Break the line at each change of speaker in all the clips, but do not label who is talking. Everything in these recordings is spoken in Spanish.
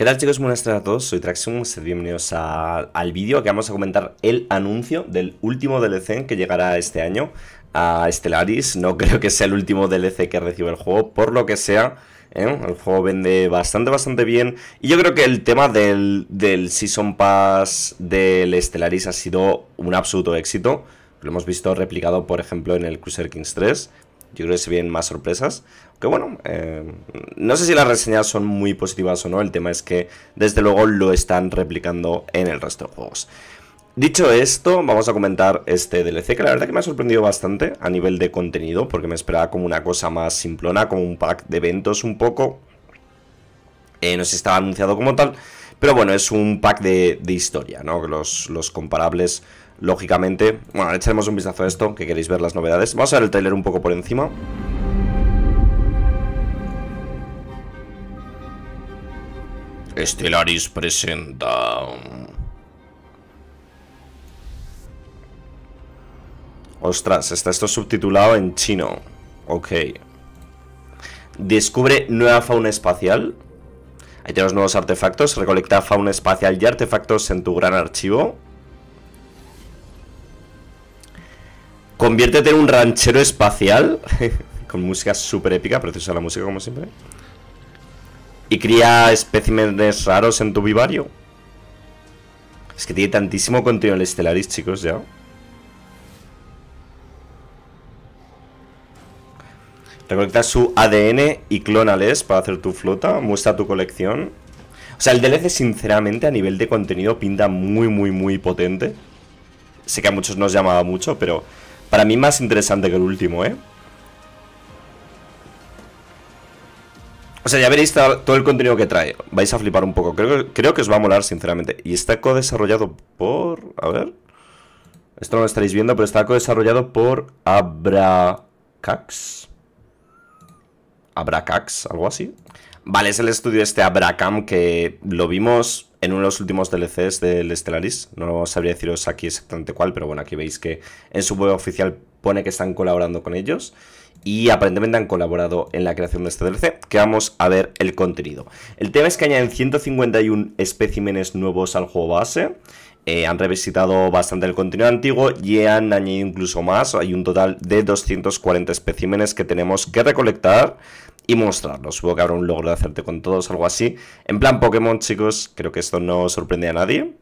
¿Qué tal chicos? Buenas tardes a todos, soy Traxum, bienvenidos al vídeo que vamos a comentar el anuncio del último DLC que llegará este año a Stellaris, no creo que sea el último DLC que recibe el juego, por lo que sea, ¿eh? el juego vende bastante, bastante bien y yo creo que el tema del, del Season Pass del Stellaris ha sido un absoluto éxito, lo hemos visto replicado por ejemplo en el Cruiser Kings 3 yo creo que se vienen más sorpresas. Que bueno, eh, no sé si las reseñas son muy positivas o no. El tema es que, desde luego, lo están replicando en el resto de juegos. Dicho esto, vamos a comentar este DLC, que la verdad que me ha sorprendido bastante a nivel de contenido, porque me esperaba como una cosa más simplona, como un pack de eventos un poco. Eh, no sé si estaba anunciado como tal, pero bueno, es un pack de, historia, ¿no? Los, los comparables lógicamente. Bueno, echaremos un vistazo a esto, que queréis ver las novedades. Vamos a ver el trailer un poco por encima. Estelaris presenta... Ostras, está esto subtitulado en chino. Ok. Descubre nueva fauna espacial. Ahí tenemos nuevos artefactos. Recolecta fauna espacial y artefactos en tu gran archivo. Conviértete en un ranchero espacial. con música súper épica, preciosa la música como siempre. Y cría especímenes raros en tu vivario. Es que tiene tantísimo contenido el Estelaris, chicos, ya. Recolecta su ADN y clonales para hacer tu flota. Muestra tu colección. O sea, el DLC, sinceramente, a nivel de contenido, pinta muy, muy, muy potente. Sé que a muchos nos llamaba mucho, pero para mí más interesante que el último, ¿eh? O sea, ya veréis todo el contenido que trae. Vais a flipar un poco. Creo, creo que os va a molar, sinceramente. Y está co-desarrollado por... A ver... Esto no lo estaréis viendo, pero está co-desarrollado por Abracax. Abracax, algo así. Vale, es el estudio este Abracam que lo vimos en uno de los últimos DLCs del Stellaris. No sabría deciros aquí exactamente cuál, pero bueno, aquí veis que en su web oficial pone que están colaborando con ellos. Y aparentemente han colaborado en la creación de este DLC, que vamos a ver el contenido. El tema es que añaden 151 especímenes nuevos al juego base. Eh, han revisitado bastante el contenido antiguo y han añadido incluso más. Hay un total de 240 especímenes que tenemos que recolectar y mostrarlo. Supongo que habrá un logro de hacerte con todos, algo así. En plan Pokémon, chicos, creo que esto no sorprende a nadie.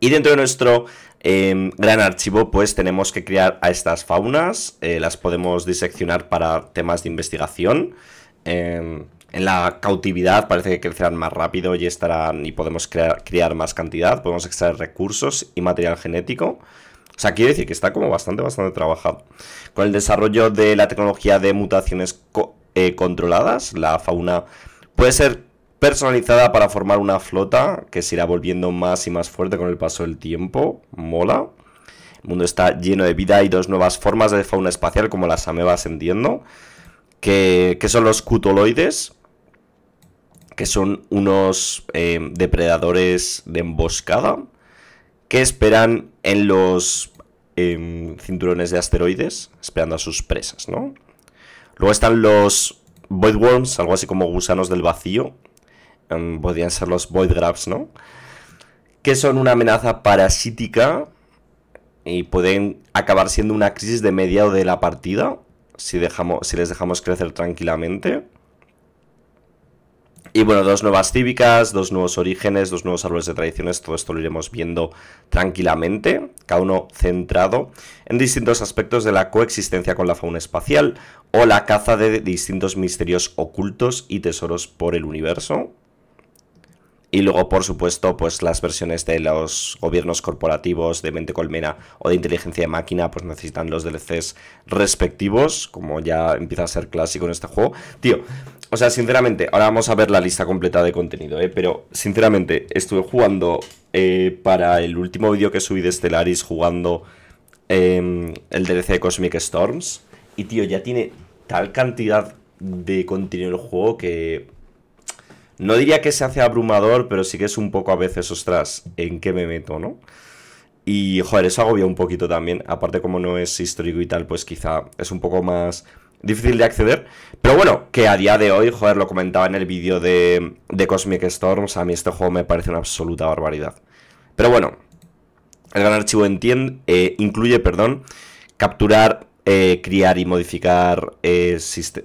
Y dentro de nuestro em, gran archivo, pues tenemos que crear a estas faunas. Eh, las podemos diseccionar para temas de investigación. Em, en la cautividad parece que crecerán más rápido y estarán. y podemos crear, crear más cantidad. Podemos extraer recursos y material genético. O sea, quiero decir que está como bastante, bastante trabajado. Con el desarrollo de la tecnología de mutaciones eh, controladas, la fauna puede ser personalizada para formar una flota que se irá volviendo más y más fuerte con el paso del tiempo. Mola. El mundo está lleno de vida y dos nuevas formas de fauna espacial, como las amebas, entiendo, que, que son los cutoloides, que son unos eh, depredadores de emboscada que esperan en los em, cinturones de asteroides, esperando a sus presas, ¿no? Luego están los Void Worms, algo así como gusanos del vacío. Em, podrían ser los Void Grabs, ¿no? Que son una amenaza parasítica y pueden acabar siendo una crisis de mediado de la partida si, dejamos, si les dejamos crecer tranquilamente. Y bueno, dos nuevas cívicas, dos nuevos orígenes, dos nuevos árboles de tradiciones, todo esto lo iremos viendo tranquilamente, cada uno centrado en distintos aspectos de la coexistencia con la fauna espacial o la caza de distintos misterios ocultos y tesoros por el universo. Y luego, por supuesto, pues las versiones de los gobiernos corporativos, de mente colmena o de inteligencia de máquina, pues necesitan los DLCs respectivos, como ya empieza a ser clásico en este juego. Tío, o sea, sinceramente, ahora vamos a ver la lista completa de contenido, ¿eh? Pero, sinceramente, estuve jugando eh, para el último vídeo que subí de Stellaris, jugando em, el DLC de Cosmic Storms. Y, tío, ya tiene tal cantidad de contenido el juego que no diría que se hace abrumador, pero sí que es un poco a veces, ostras, ¿en qué me meto, no? Y, joder, eso agobia un poquito también. Aparte, como no es histórico y tal, pues quizá es un poco más difícil de acceder. Pero bueno, que a día de hoy, joder, lo comentaba en el vídeo de, de Cosmic Storms, a mí este juego me parece una absoluta barbaridad. Pero bueno, el gran archivo entiende, eh, incluye, perdón, capturar eh, criar y modificar eh,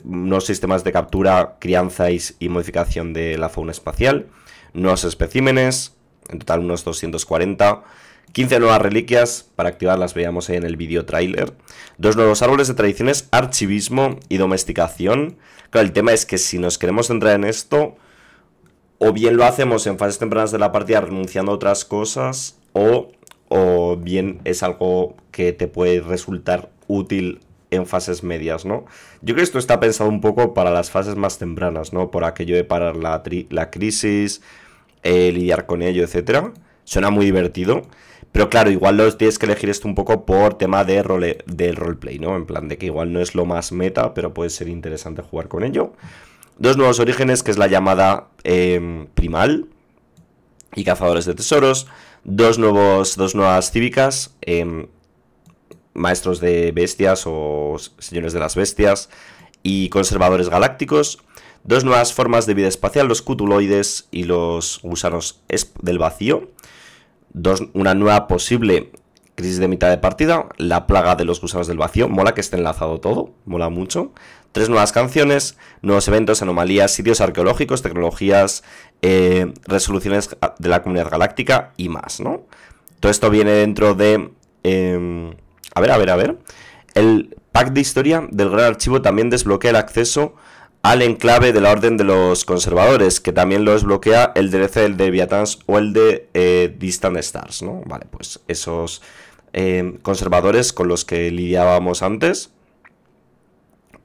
nuevos sistemas de captura, crianza y, modificación de la fauna espacial, nuevos especímenes, en total unos 240, 15 nuevas reliquias, para activarlas veíamos en el vídeo trailer, dos nuevos árboles de tradiciones, archivismo y domesticación. Claro, el tema es que si nos queremos centrar en esto, o bien lo hacemos en fases tempranas de la partida renunciando a otras cosas, o, o bien es algo que te puede resultar útil en fases medias, ¿no? Yo creo que esto está pensado un poco para las fases más tempranas, ¿no? Por aquello de parar la, la crisis, eh, lidiar con ello, etcétera. Suena muy divertido, pero claro, igual los tienes que elegir esto un poco por tema de role del roleplay, ¿no? En plan de que igual no es lo más meta, pero puede ser interesante jugar con ello. Dos nuevos orígenes, que es la llamada em, primal y cazadores de tesoros. Dos, nuevos, dos nuevas cívicas, eh, maestros de bestias o señores de las bestias y conservadores galácticos, dos nuevas formas de vida espacial, los cutuloides y los gusanos del vacío, dos, una nueva posible crisis de mitad de partida, la plaga de los gusanos del vacío, mola que esté enlazado todo, mola mucho, tres nuevas canciones, nuevos eventos, anomalías, sitios arqueológicos, tecnologías, eh, resoluciones de la comunidad galáctica y más, ¿no? Todo esto viene dentro de... Em, a ver, a ver, a ver. El pack de historia del gran archivo también desbloquea el acceso al enclave de la Orden de los Conservadores, que también lo desbloquea el DLC de Viatans o el de eh, Distant Stars, ¿no? Vale, pues esos eh, conservadores con los que lidiábamos antes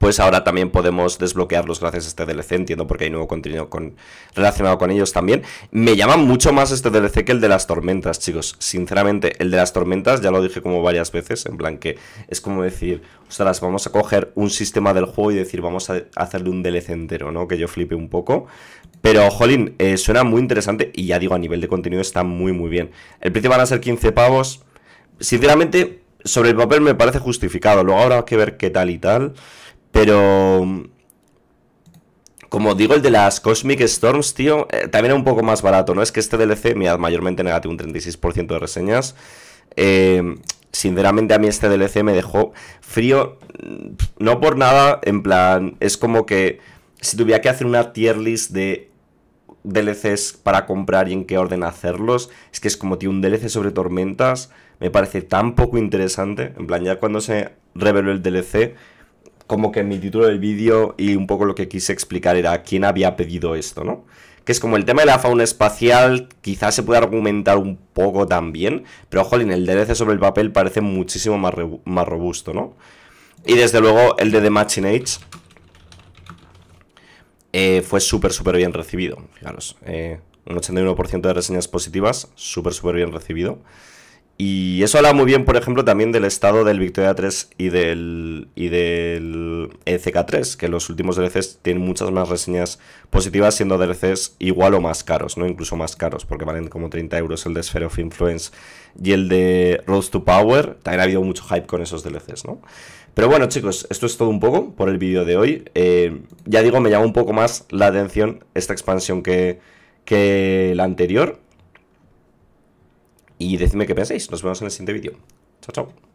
pues ahora también podemos desbloquearlos gracias a este DLC, entiendo porque hay nuevo contenido con, relacionado con ellos también. Me llama mucho más este DLC que el de las tormentas, chicos. Sinceramente, el de las tormentas, ya lo dije como varias veces, en plan que es como decir, ostras, vamos a coger un sistema del juego y decir, vamos a hacerle un DLC entero, ¿no? Que yo flipe un poco. Pero, jolín, eh, suena muy interesante y ya digo, a nivel de contenido está muy, muy bien. El precio van a ser 15 pavos. Sinceramente, sobre el papel me parece justificado. Luego habrá que ver qué tal y tal. Pero... Como digo, el de las Cosmic Storms, tío, eh, también es un poco más barato, ¿no? Es que este DLC, mirad, mayormente negativo, un 36% de reseñas. Eh, sinceramente a mí este DLC me dejó frío, mm, no por nada, en plan, es como que si tuviera que hacer una tier list de DLCs para comprar y en qué orden hacerlos, es que es como, tío, un DLC sobre tormentas, me parece tan poco interesante, en plan, ya cuando se reveló el DLC, como que en mi título del vídeo y un poco lo que quise explicar era quién había pedido esto, ¿no? Que es como el tema de la fauna espacial, quizás se puede argumentar un poco también, pero jolín, el DLC sobre el papel parece muchísimo más, más robusto, ¿no? Y desde luego el de The Matching Age eh, fue súper, súper bien recibido, fijaros. Eh, un 81% de reseñas positivas, súper, súper bien recibido. Y eso habla muy bien, por ejemplo, también del estado del Victoria 3 y del, y del ECK3, que los últimos DLCs tienen muchas más reseñas positivas, siendo DLCs igual o más caros, ¿no? Incluso más caros, porque valen como 30 euros el de Sphere of Influence y el de Road to Power. También ha habido mucho hype con esos DLCs, ¿no? Pero bueno, chicos, esto es todo un poco por el vídeo de hoy. Eh, ya digo, me llama un poco más la atención esta expansión que, que la anterior. Y decidme qué pensáis. Nos vemos en el siguiente vídeo. Chao, chao.